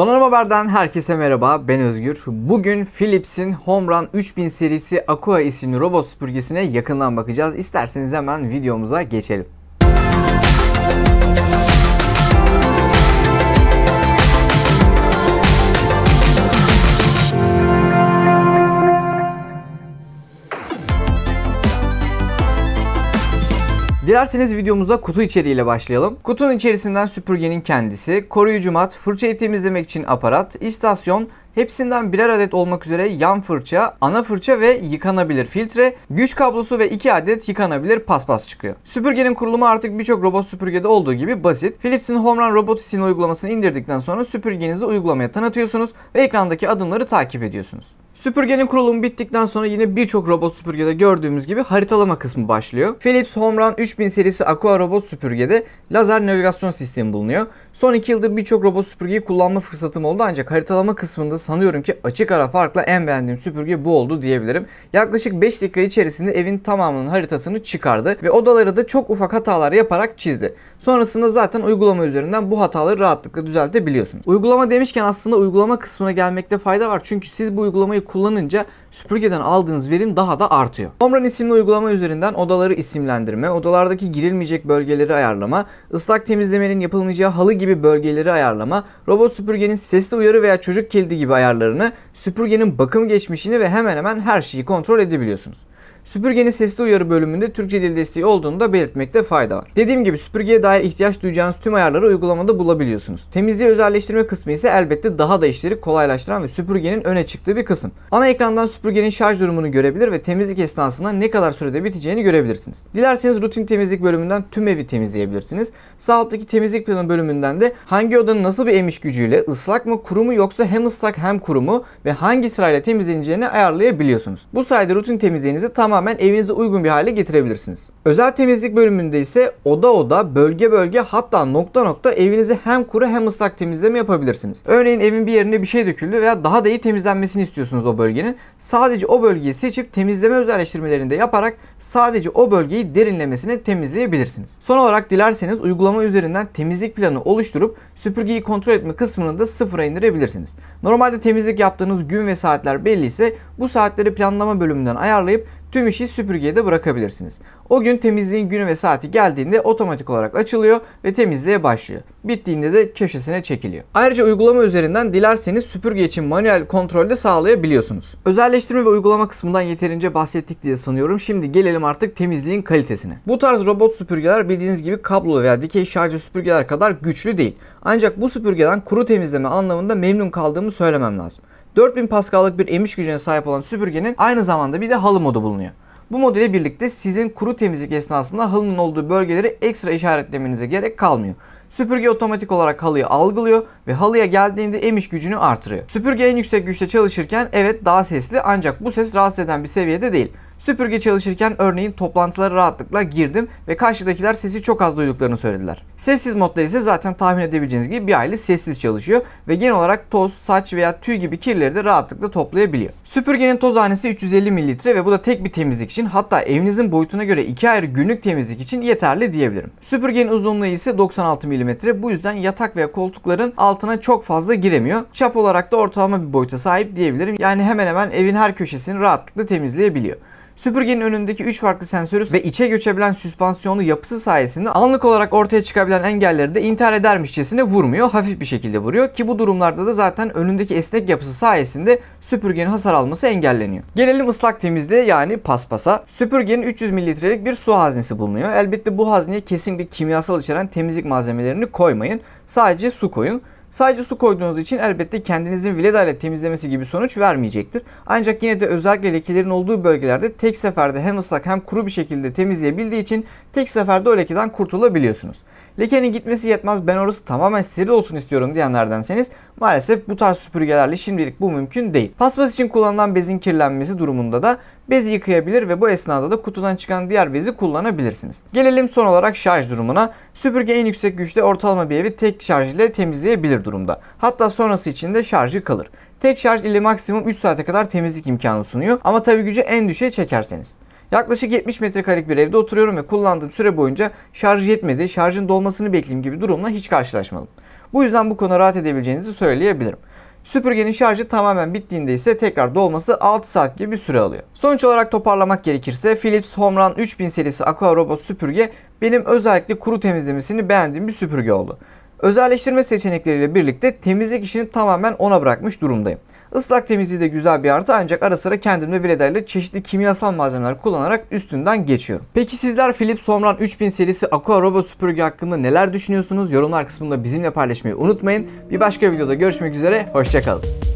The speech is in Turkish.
Donanım Haber'den herkese merhaba. Ben Özgür. Bugün Philips'in Homerun 3000 serisi Aqua isimli robot süpürgesine yakından bakacağız. İsterseniz hemen videomuza geçelim. Dilerseniz videomuza kutu içeriğiyle başlayalım. Kutunun içerisinden süpürgenin kendisi, koruyucu mat, fırçayı temizlemek için aparat, istasyon, Hepsinden birer adet olmak üzere yan fırça, ana fırça ve yıkanabilir filtre, güç kablosu ve 2 adet yıkanabilir paspas çıkıyor. Süpürgenin kurulumu artık birçok robot süpürgede olduğu gibi basit. Philips'in HomeRun Run Robot isimli uygulamasını indirdikten sonra süpürgenizi uygulamaya tanıtıyorsunuz ve ekrandaki adımları takip ediyorsunuz. Süpürgenin kurulumu bittikten sonra yine birçok robot süpürgede gördüğümüz gibi haritalama kısmı başlıyor. Philips Home 3000 serisi Aqua robot süpürgede lazer navigasyon sistemi bulunuyor. Son 2 yıldır birçok robot süpürgeyi kullanma fırsatım oldu ancak haritalama kısmında sanıyorum ki açık ara farkla en beğendiğim süpürge bu oldu diyebilirim. Yaklaşık 5 dakika içerisinde evin tamamının haritasını çıkardı ve odaları da çok ufak hatalar yaparak çizdi. Sonrasında zaten uygulama üzerinden bu hataları rahatlıkla düzeltebiliyorsunuz. Uygulama demişken aslında uygulama kısmına gelmekte fayda var. Çünkü siz bu uygulamayı kullanınca süpürgeden aldığınız verim daha da artıyor. Omran isimli uygulama üzerinden odaları isimlendirme, odalardaki girilmeyecek bölgeleri ayarlama, ıslak temizlemenin yapılmayacağı halı gibi bölgeleri ayarlama, robot süpürgenin sesli uyarı veya çocuk kilidi gibi ayarlarını, süpürgenin bakım geçmişini ve hemen hemen her şeyi kontrol edebiliyorsunuz. Süpürgenin sesli uyarı bölümünde Türkçe dil desteği olduğunu da belirtmekte fayda var. Dediğim gibi süpürgeye dair ihtiyaç duyacağınız tüm ayarları uygulamada bulabiliyorsunuz. Temizliği özelleştirme kısmı ise elbette daha da işleri kolaylaştıran ve süpürgenin öne çıktığı bir kısım. Ana ekrandan süpürgenin şarj durumunu görebilir ve temizlik esnasında ne kadar sürede biteceğini görebilirsiniz. Dilerseniz rutin temizlik bölümünden tüm evi temizleyebilirsiniz. Sağ alttaki temizlik planı bölümünden de hangi odanın nasıl bir emiş gücüyle ıslak mı kuru mu yoksa hem ıslak hem kuru mu ve hangi sırayla temizleneceğini ayarlayabiliyorsunuz. Bu sayede rutin temizliğinizi tamamen tamamen evinize uygun bir hale getirebilirsiniz. Özel temizlik bölümünde ise oda oda, bölge bölge hatta nokta nokta evinizi hem kuru hem ıslak temizleme yapabilirsiniz. Örneğin evin bir yerine bir şey döküldü veya daha da iyi temizlenmesini istiyorsunuz o bölgenin. Sadece o bölgeyi seçip temizleme özelleştirmelerinde yaparak sadece o bölgeyi derinlemesine temizleyebilirsiniz. Son olarak dilerseniz uygulama üzerinden temizlik planı oluşturup süpürgeyi kontrol etme kısmını da sıfıra indirebilirsiniz. Normalde temizlik yaptığınız gün ve saatler belli ise bu saatleri planlama bölümünden ayarlayıp Tüm işi süpürgeye de bırakabilirsiniz. O gün temizliğin günü ve saati geldiğinde otomatik olarak açılıyor ve temizliğe başlıyor. Bittiğinde de köşesine çekiliyor. Ayrıca uygulama üzerinden dilerseniz süpürge için manuel kontrol de sağlayabiliyorsunuz. Özelleştirme ve uygulama kısmından yeterince bahsettik diye sanıyorum. Şimdi gelelim artık temizliğin kalitesine. Bu tarz robot süpürgeler bildiğiniz gibi kablolu veya dikey şarjlı süpürgeler kadar güçlü değil. Ancak bu süpürgeden kuru temizleme anlamında memnun kaldığımı söylemem lazım. 4000 Pascal'lık bir emiş gücüne sahip olan süpürgenin aynı zamanda bir de halı modu bulunuyor. Bu mod ile birlikte sizin kuru temizlik esnasında halının olduğu bölgeleri ekstra işaretlemenize gerek kalmıyor. Süpürge otomatik olarak halıyı algılıyor ve halıya geldiğinde emiş gücünü artırıyor. Süpürge en yüksek güçte çalışırken evet daha sesli ancak bu ses rahatsız eden bir seviyede değil. Süpürge çalışırken örneğin toplantılara rahatlıkla girdim ve karşıdakiler sesi çok az duyduklarını söylediler. Sessiz modda ise zaten tahmin edebileceğiniz gibi bir aile sessiz çalışıyor ve genel olarak toz, saç veya tüy gibi kirleri de rahatlıkla toplayabiliyor. Süpürgenin toz hanesi 350 mililitre ve bu da tek bir temizlik için hatta evinizin boyutuna göre iki ayrı günlük temizlik için yeterli diyebilirim. Süpürgenin uzunluğu ise 96 mm bu yüzden yatak veya koltukların altına çok fazla giremiyor. Çap olarak da ortalama bir boyuta sahip diyebilirim. Yani hemen hemen evin her köşesini rahatlıkla temizleyebiliyor. Süpürgenin önündeki 3 farklı sensörü ve içe göçebilen süspansiyonlu yapısı sayesinde anlık olarak ortaya çıkabilen engelleri de intihar edermişçesine vurmuyor. Hafif bir şekilde vuruyor ki bu durumlarda da zaten önündeki esnek yapısı sayesinde süpürgenin hasar alması engelleniyor. Gelelim ıslak temizliğe yani paspasa. Süpürgenin 300 mililitrelik bir su haznesi bulunuyor. Elbette bu hazneye kesinlikle kimyasal içeren temizlik malzemelerini koymayın. Sadece su koyun. Sadece su koyduğunuz için elbette kendinizin vileda ile temizlemesi gibi sonuç vermeyecektir. Ancak yine de özellikle lekelerin olduğu bölgelerde tek seferde hem ıslak hem kuru bir şekilde temizleyebildiği için tek seferde o lekeden kurtulabiliyorsunuz. Lekenin gitmesi yetmez ben orası tamamen steril olsun istiyorum diyenlerdenseniz maalesef bu tarz süpürgelerle şimdilik bu mümkün değil. Paspas için kullanılan bezin kirlenmesi durumunda da bezi yıkayabilir ve bu esnada da kutudan çıkan diğer bezi kullanabilirsiniz. Gelelim son olarak şarj durumuna. Süpürge en yüksek güçte ortalama bir evi tek şarj ile temizleyebilir durumda. Hatta sonrası için de şarjı kalır. Tek şarj ile maksimum 3 saate kadar temizlik imkanı sunuyor ama tabi gücü en düşe çekerseniz. Yaklaşık 70 metrekarelik bir evde oturuyorum ve kullandığım süre boyunca şarj yetmedi, şarjın dolmasını bekleyeyim gibi durumla hiç karşılaşmadım. Bu yüzden bu konuda rahat edebileceğinizi söyleyebilirim. Süpürgenin şarjı tamamen bittiğinde ise tekrar dolması 6 saat gibi bir süre alıyor. Sonuç olarak toparlamak gerekirse Philips Home Run 3000 serisi Aqua Robot süpürge benim özellikle kuru temizlemesini beğendiğim bir süpürge oldu. Özelleştirme seçenekleriyle birlikte temizlik işini tamamen ona bırakmış durumdayım. Islak temizliği de güzel bir artı ancak ara sıra kendimde Vileda ile çeşitli kimyasal malzemeler kullanarak üstünden geçiyorum. Peki sizler Philips Somran 3000 serisi Aqua Robot süpürge hakkında neler düşünüyorsunuz? Yorumlar kısmında bizimle paylaşmayı unutmayın. Bir başka videoda görüşmek üzere, hoşçakalın.